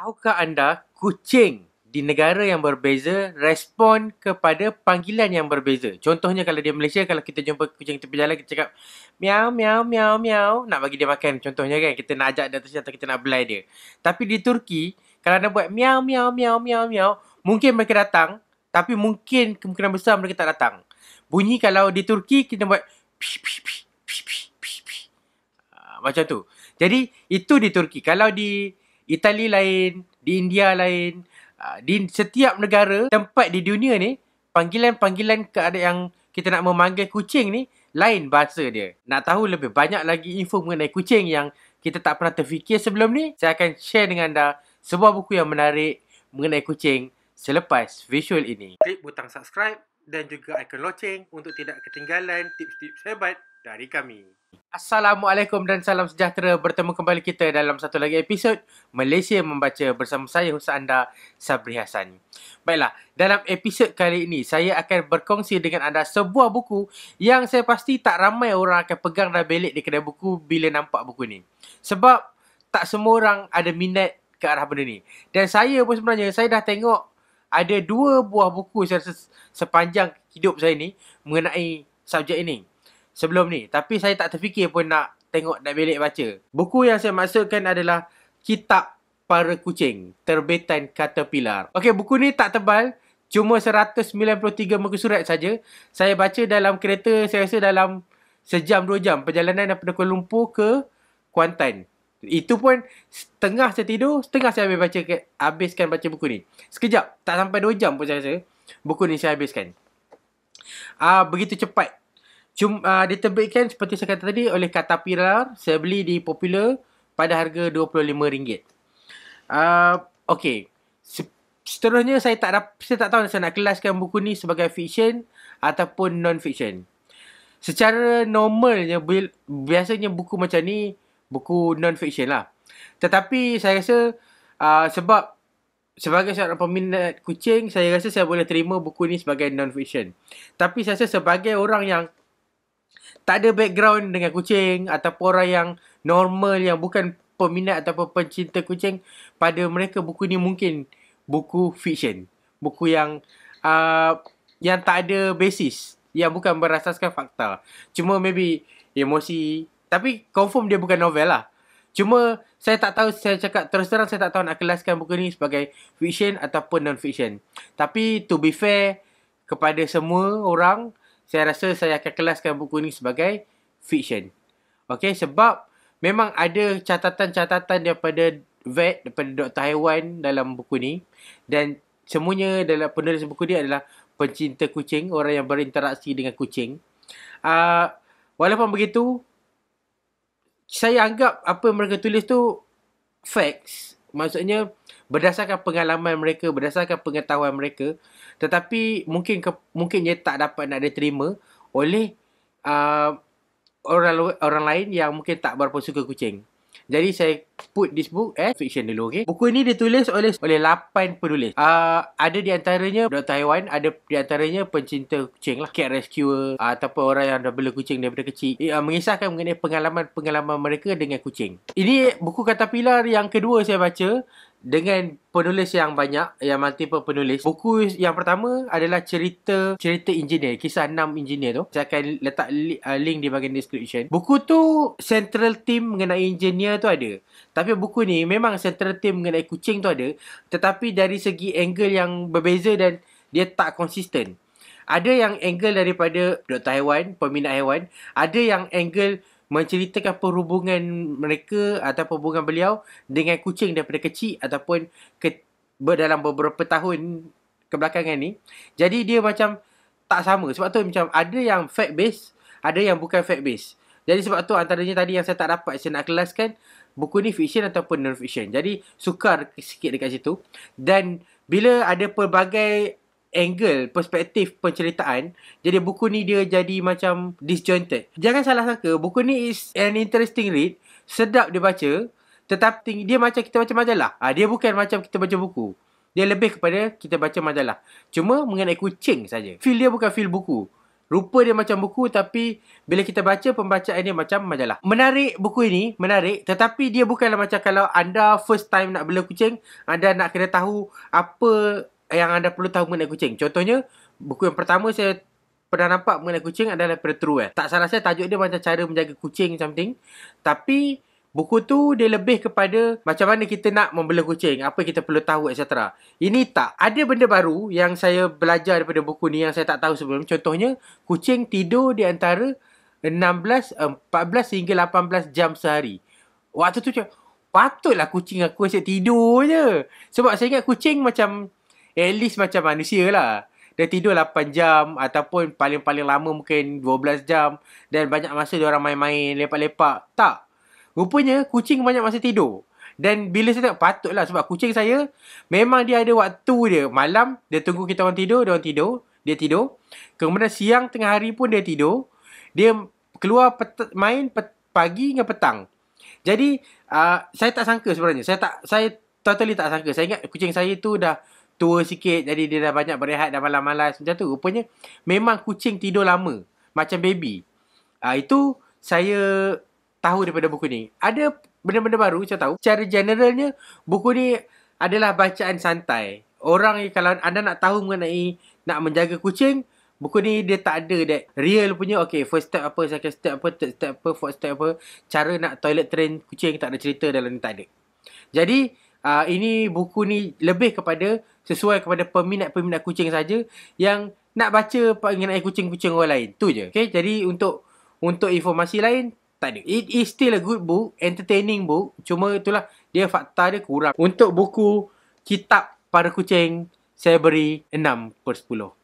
Tahukah anda kucing di negara yang berbeza respon kepada panggilan yang berbeza. Contohnya kalau di Malaysia, kalau kita jumpa kucing tepi jalan, kita cakap miau, miau, miau, miau. Nak bagi dia makan. Contohnya kan, kita nak ajak dia atas atau kita nak belai dia. Tapi di Turki, kalau anda buat miau, miau, miau, miau, miau, mungkin mereka datang. Tapi mungkin kemungkinan besar mereka tak datang. Bunyi kalau di Turki, kita buat pish, pish, pish, pish, pish, pish. Ah, macam tu. Jadi, itu di Turki. Kalau di Itali lain, di India lain, ah, di setiap negara tempat di dunia ni panggilan-panggilan keadaan yang kita nak memanggil kucing ni lain bahasa dia. Nak tahu lebih banyak lagi info mengenai kucing yang kita tak pernah terfikir sebelum ni, saya akan share dengan anda sebuah buku yang menarik mengenai kucing selepas visual ini. Klik butang subscribe dan juga ikon loceng untuk tidak ketinggalan tips-tips hebat dari kami. Assalamualaikum dan salam sejahtera bertemu kembali kita dalam satu lagi episod Malaysia Membaca bersama saya Husa anda Sabri Hasan. Baiklah, dalam episod kali ini saya akan berkongsi dengan anda sebuah buku yang saya pasti tak ramai orang akan pegang dan belik di kedai buku bila nampak buku ini. Sebab tak semua orang ada minat ke arah benda ni. Dan saya pun sebenarnya saya dah tengok ada dua buah buku saya sepanjang hidup saya ini mengenai subjek ini sebelum ni tapi saya tak terfikir pun nak tengok nak belik baca. Buku yang saya maksudkan adalah Kitab Para Kucing Terbitan Caterpillar. Okey, buku ni tak tebal, cuma 193 muka surat saja. Saya baca dalam kereta, saya rasa dalam sejam dua jam perjalanan daripada Kuala Lumpur ke Kuantan. Itu pun setengah saya tidur, setengah saya habis baca, habiskan baca buku ni. Sekejap, tak sampai dua jam pun saya rasa buku ni saya habiskan. Ah begitu cepat Cuma uh, diterbitkan seperti saya kata tadi oleh kata Katapirar. Saya beli di Popular pada harga RM25. Uh, ah, okay. Seterusnya saya tak saya tak tahu saya nak kelaskan buku ni sebagai fiction ataupun non-fiction. Secara normalnya bi- biasanya buku macam ni buku non-fiction lah. Tetapi saya rasa uh, sebab sebagai seorang peminat kucing saya rasa saya boleh terima buku ni sebagai non-fiction. Tapi saya rasa sebagai orang yang tak ada background dengan kucing ataupun orang yang normal yang bukan peminat ataupun pencinta kucing pada mereka buku ni mungkin buku fiction buku yang uh, yang tak ada basis yang bukan berasaskan fakta cuma maybe emosi tapi confirm dia bukan novel lah cuma saya tak tahu saya cakap terus terang saya tak tahu nak kelaskan buku ni sebagai fiction ataupun non fiction tapi to be fair kepada semua orang saya rasa saya akan kelaskan buku ni sebagai fiction. Okey, sebab memang ada catatan-catatan daripada vet, daripada doktor haiwan dalam buku ni. Dan semuanya dalam penulis buku ni adalah pencinta kucing, orang yang berinteraksi dengan kucing. Uh, walaupun begitu, saya anggap apa yang mereka tulis tu facts maksudnya berdasarkan pengalaman mereka berdasarkan pengetahuan mereka tetapi mungkin ke, mungkin dia tak dapat nak diterima oleh uh, orang orang lain yang mungkin tak berapa suka kucing jadi saya put this book as fiction dulu okay. Buku ni ditulis oleh oleh 8 penulis. Uh, ada di antaranya Dr. Taiwan, ada di antaranya pencinta kucing lah, cat rescuer uh, ataupun orang yang dah bela kucing daripada kecil. Ia uh, eh, ah, mengisahkan mengenai pengalaman-pengalaman mereka dengan kucing. Ini buku Katapila yang kedua saya baca dengan penulis yang banyak yang multiple penulis buku yang pertama adalah cerita cerita engineer kisah 6 engineer tu saya akan letak li- uh, link di bahagian description buku tu central team mengenai engineer tu ada tapi buku ni memang central team mengenai kucing tu ada tetapi dari segi angle yang berbeza dan dia tak konsisten ada yang angle daripada doktor haiwan peminat haiwan ada yang angle menceritakan perhubungan mereka atau hubungan beliau dengan kucing daripada kecil ataupun ke, ber, dalam beberapa tahun kebelakangan ni. Jadi dia macam tak sama. Sebab tu macam ada yang fact based, ada yang bukan fact based. Jadi sebab tu antaranya tadi yang saya tak dapat saya nak kelaskan buku ni fiction ataupun non fiction. Jadi sukar sikit dekat situ. Dan bila ada pelbagai angle perspektif penceritaan jadi buku ni dia jadi macam disjointed jangan salah sangka buku ni is an interesting read sedap dia baca tetap tinggi dia macam kita baca majalah ha, dia bukan macam kita baca buku dia lebih kepada kita baca majalah cuma mengenai kucing saja feel dia bukan feel buku Rupa dia macam buku tapi bila kita baca pembacaan dia macam majalah. Menarik buku ini, menarik tetapi dia bukanlah macam kalau anda first time nak bela kucing, anda nak kena tahu apa yang anda perlu tahu mengenai kucing. Contohnya, buku yang pertama saya pernah nampak mengenai kucing adalah daripada Truel. Eh. Tak salah saya, tajuk dia macam cara menjaga kucing something. Tapi, buku tu dia lebih kepada macam mana kita nak membela kucing, apa kita perlu tahu, etc. Ini tak. Ada benda baru yang saya belajar daripada buku ni yang saya tak tahu sebelum. Contohnya, kucing tidur di antara 16, 14 hingga 18 jam sehari. Waktu tu macam, patutlah kucing aku asyik tidur je. Sebab saya ingat kucing macam At least macam manusia lah. Dia tidur 8 jam ataupun paling-paling lama mungkin 12 jam. Dan banyak masa dia orang main-main, lepak-lepak. Tak. Rupanya kucing banyak masa tidur. Dan bila saya tengok, lah sebab kucing saya memang dia ada waktu dia. Malam, dia tunggu kita orang tidur, dia orang tidur. Dia tidur. Kemudian siang tengah hari pun dia tidur. Dia keluar pet- main pet- pagi dengan petang. Jadi, uh, saya tak sangka sebenarnya. Saya tak saya totally tak sangka. Saya ingat kucing saya tu dah tua sikit jadi dia dah banyak berehat dah malas-malas macam tu. Rupanya memang kucing tidur lama macam baby. Uh, itu saya tahu daripada buku ni. Ada benda-benda baru saya tahu. Secara generalnya buku ni adalah bacaan santai. Orang ni kalau anda nak tahu mengenai nak menjaga kucing, buku ni dia tak ada that real punya. Okay, first step apa, second step apa, third step apa, fourth step apa. Cara nak toilet train kucing tak ada cerita dalam ni tak ada. Jadi, uh, ini buku ni lebih kepada sesuai kepada peminat-peminat kucing saja yang nak baca mengenai kucing-kucing orang lain. Tu je. Okay? Jadi untuk untuk informasi lain, tak ada. It is still a good book, entertaining book. Cuma itulah dia fakta dia kurang. Untuk buku Kitab Para Kucing, saya beri 6 per 10.